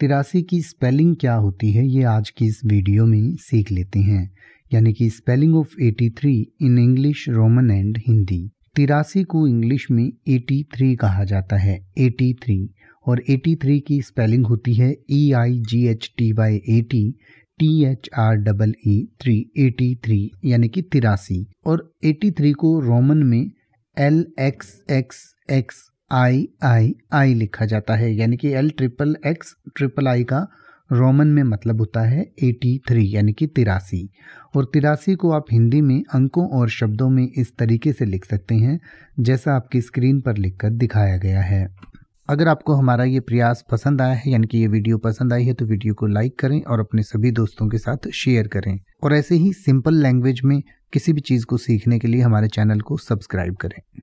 तिरासी की स्पेलिंग क्या होती है ये आज की इस वीडियो में सीख लेते हैं यानी कि spelling of 83 in English Roman and Hindi तिरासी को इंग्लिश में 83 कहा जाता है 83 और 83 की स्पेलिंग होती है E I G H T Y A T T H R double E three eighty three यानी कि तिरासी और 83 को रोमन में L X X X I I I लिखा जाता है यानी कि L triple X triple I का रोमन में मतलब होता है एटी थ्री यानी कि तिरासी और तिरासी को आप हिंदी में अंकों और शब्दों में इस तरीके से लिख सकते हैं जैसा आपकी स्क्रीन पर लिखकर दिखाया गया है अगर आपको हमारा ये प्रयास पसंद आया है यानी कि ये वीडियो पसंद आई है तो वीडियो को लाइक करें और अपने सभी दोस्तों के साथ शेयर करें और ऐसे ही सिंपल लैंग्वेज में किसी भी चीज़ को सीखने के लिए हमारे चैनल को सब्सक्राइब करें